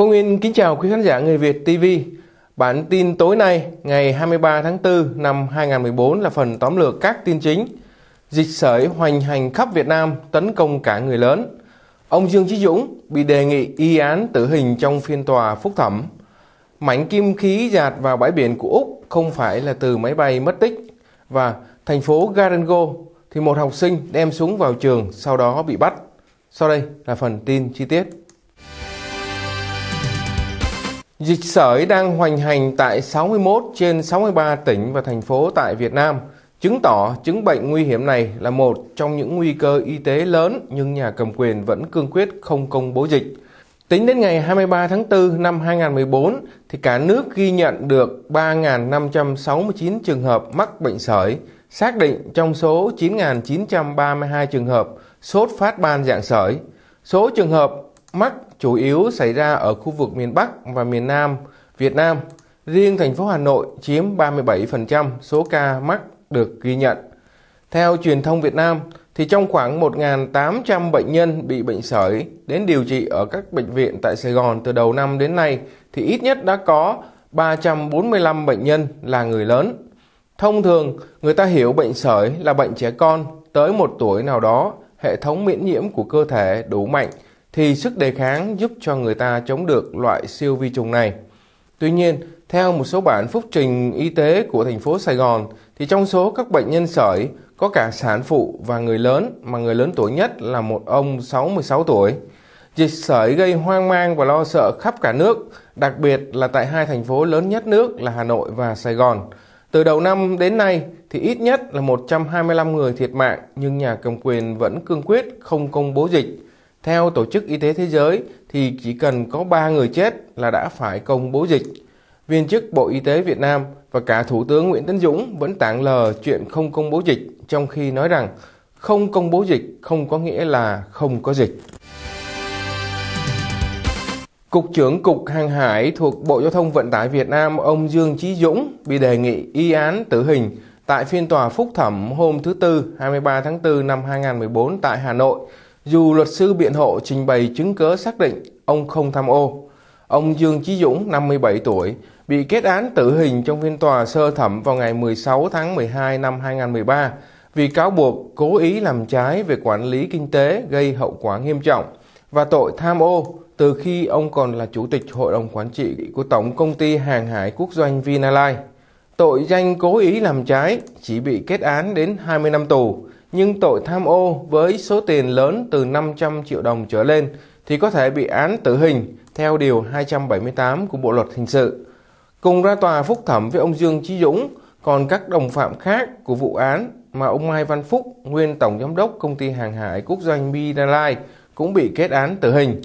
Khôi Nguyên kính chào quý khán giả Người Việt TV. Bản tin tối nay ngày 23 tháng 4 năm 2014 là phần tóm lược các tin chính. Dịch sởi hoành hành khắp Việt Nam tấn công cả người lớn. Ông Dương Chí Dũng bị đề nghị y án tử hình trong phiên tòa phúc thẩm. Mảnh kim khí dạt vào bãi biển của Úc không phải là từ máy bay mất tích. Và thành phố Garango thì một học sinh đem súng vào trường sau đó bị bắt. Sau đây là phần tin chi tiết. Dịch sởi đang hoành hành tại 61 trên 63 tỉnh và thành phố tại Việt Nam, chứng tỏ chứng bệnh nguy hiểm này là một trong những nguy cơ y tế lớn nhưng nhà cầm quyền vẫn cương quyết không công bố dịch. Tính đến ngày 23 tháng 4 năm 2014 thì cả nước ghi nhận được 3.569 trường hợp mắc bệnh sởi, xác định trong số 9.932 trường hợp sốt phát ban dạng sởi. Số trường hợp mắc chủ yếu xảy ra ở khu vực miền Bắc và miền Nam Việt Nam. Riêng thành phố Hà Nội chiếm 37% số ca mắc được ghi nhận. Theo truyền thông Việt Nam, thì trong khoảng 1.800 bệnh nhân bị bệnh sởi đến điều trị ở các bệnh viện tại Sài Gòn từ đầu năm đến nay, thì ít nhất đã có 345 bệnh nhân là người lớn. Thông thường, người ta hiểu bệnh sởi là bệnh trẻ con tới một tuổi nào đó, hệ thống miễn nhiễm của cơ thể đủ mạnh – thì sức đề kháng giúp cho người ta chống được loại siêu vi trùng này. Tuy nhiên, theo một số bản phúc trình y tế của thành phố Sài Gòn, thì trong số các bệnh nhân sởi có cả sản phụ và người lớn, mà người lớn tuổi nhất là một ông 66 tuổi. Dịch sởi gây hoang mang và lo sợ khắp cả nước, đặc biệt là tại hai thành phố lớn nhất nước là Hà Nội và Sài Gòn. Từ đầu năm đến nay thì ít nhất là 125 người thiệt mạng nhưng nhà cầm quyền vẫn cương quyết không công bố dịch. Theo Tổ chức Y tế Thế giới thì chỉ cần có 3 người chết là đã phải công bố dịch. Viên chức Bộ Y tế Việt Nam và cả Thủ tướng Nguyễn Tấn Dũng vẫn tảng lờ chuyện không công bố dịch trong khi nói rằng không công bố dịch không có nghĩa là không có dịch. Cục trưởng Cục Hàng hải thuộc Bộ Giao thông Vận tải Việt Nam ông Dương Chí Dũng bị đề nghị y án tử hình tại phiên tòa phúc thẩm hôm thứ Tư 23 tháng 4 năm 2014 tại Hà Nội dù luật sư biện hộ trình bày chứng cớ xác định ông không tham ô, ông Dương Chí Dũng, 57 tuổi, bị kết án tử hình trong phiên tòa sơ thẩm vào ngày 16 tháng 12 năm 2013 vì cáo buộc cố ý làm trái về quản lý kinh tế gây hậu quả nghiêm trọng và tội tham ô từ khi ông còn là chủ tịch hội đồng quản trị của tổng công ty hàng hải quốc doanh Vinalines. Tội danh cố ý làm trái chỉ bị kết án đến 20 năm tù nhưng tội tham ô với số tiền lớn từ 500 triệu đồng trở lên thì có thể bị án tử hình theo Điều 278 của Bộ Luật Hình sự. Cùng ra tòa phúc thẩm với ông Dương Chí Dũng, còn các đồng phạm khác của vụ án mà ông Mai Văn Phúc, nguyên tổng giám đốc công ty hàng hải quốc doanh Midalai cũng bị kết án tử hình.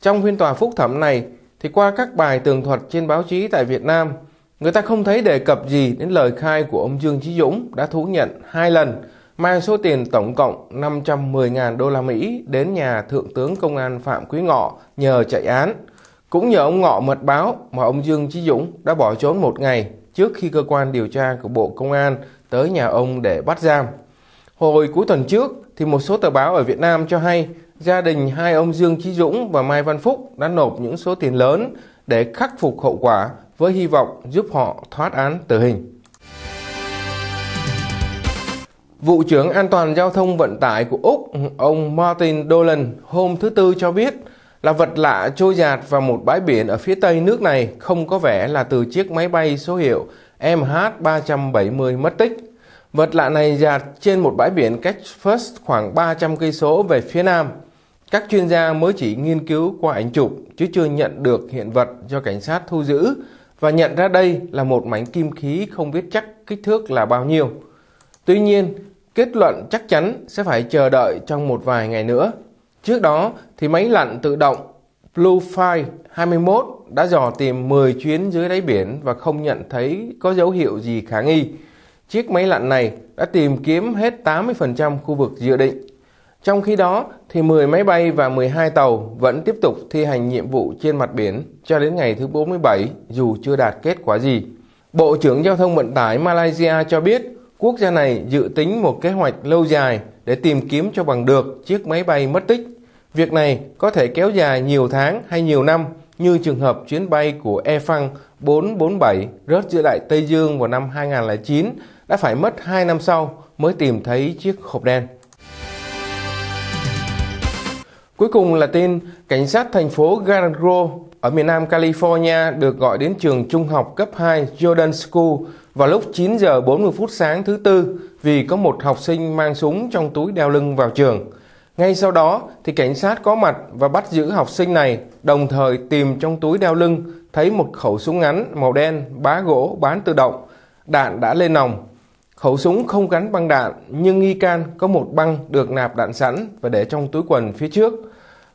Trong phiên tòa phúc thẩm này thì qua các bài tường thuật trên báo chí tại Việt Nam, người ta không thấy đề cập gì đến lời khai của ông Dương Chí Dũng đã thú nhận hai lần mang số tiền tổng cộng 510.000 đô la Mỹ đến nhà Thượng tướng Công an Phạm Quý Ngọ nhờ chạy án. Cũng nhờ ông Ngọ mật báo mà ông Dương Chí Dũng đã bỏ trốn một ngày trước khi cơ quan điều tra của Bộ Công an tới nhà ông để bắt giam. Hồi cuối tuần trước thì một số tờ báo ở Việt Nam cho hay gia đình hai ông Dương Chí Dũng và Mai Văn Phúc đã nộp những số tiền lớn để khắc phục hậu quả với hy vọng giúp họ thoát án tử hình. Vụ trưởng An toàn Giao thông Vận tải của Úc, ông Martin Dolan hôm thứ Tư cho biết là vật lạ trôi dạt vào một bãi biển ở phía tây nước này không có vẻ là từ chiếc máy bay số hiệu MH370 mất tích. Vật lạ này dạt trên một bãi biển cách First khoảng 300 cây số về phía nam. Các chuyên gia mới chỉ nghiên cứu qua ảnh chụp chứ chưa nhận được hiện vật cho cảnh sát thu giữ và nhận ra đây là một mảnh kim khí không biết chắc kích thước là bao nhiêu. Tuy nhiên, kết luận chắc chắn sẽ phải chờ đợi trong một vài ngày nữa. Trước đó thì máy lặn tự động Bluefire 21 đã dò tìm 10 chuyến dưới đáy biển và không nhận thấy có dấu hiệu gì khả nghi. Chiếc máy lặn này đã tìm kiếm hết 80% khu vực dự định. Trong khi đó thì 10 máy bay và 12 tàu vẫn tiếp tục thi hành nhiệm vụ trên mặt biển cho đến ngày thứ 47 dù chưa đạt kết quả gì. Bộ trưởng Giao thông Vận tải Malaysia cho biết Quốc gia này dự tính một kế hoạch lâu dài để tìm kiếm cho bằng được chiếc máy bay mất tích. Việc này có thể kéo dài nhiều tháng hay nhiều năm như trường hợp chuyến bay của Air France 447 rớt giữa Đại Tây Dương vào năm 2009 đã phải mất 2 năm sau mới tìm thấy chiếc hộp đen. Cuối cùng là tin cảnh sát thành phố Garagro ở miền Nam California được gọi đến trường trung học cấp 2 Jordan School vào lúc 9 giờ 40 phút sáng thứ tư vì có một học sinh mang súng trong túi đeo lưng vào trường. Ngay sau đó thì cảnh sát có mặt và bắt giữ học sinh này, đồng thời tìm trong túi đeo lưng thấy một khẩu súng ngắn màu đen bá gỗ bán tự động, đạn đã lên nòng Khẩu súng không gắn băng đạn, nhưng nghi can có một băng được nạp đạn sẵn và để trong túi quần phía trước.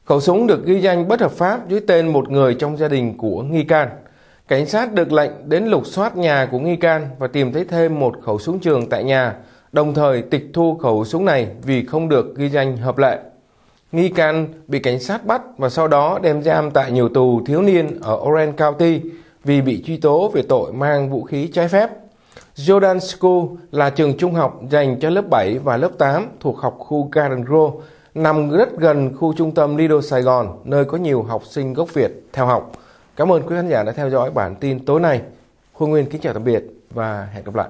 Khẩu súng được ghi danh bất hợp pháp dưới tên một người trong gia đình của nghi can. Cảnh sát được lệnh đến lục soát nhà của nghi can và tìm thấy thêm một khẩu súng trường tại nhà, đồng thời tịch thu khẩu súng này vì không được ghi danh hợp lệ. Nghi can bị cảnh sát bắt và sau đó đem giam tại nhiều tù thiếu niên ở Orange County vì bị truy tố về tội mang vũ khí trái phép. Jordan School là trường trung học dành cho lớp 7 và lớp 8 thuộc học khu Garden Grove, nằm rất gần khu trung tâm Lido Sài Gòn, nơi có nhiều học sinh gốc Việt theo học. Cảm ơn quý khán giả đã theo dõi bản tin tối nay. Khôi Nguyên kính chào tạm biệt và hẹn gặp lại.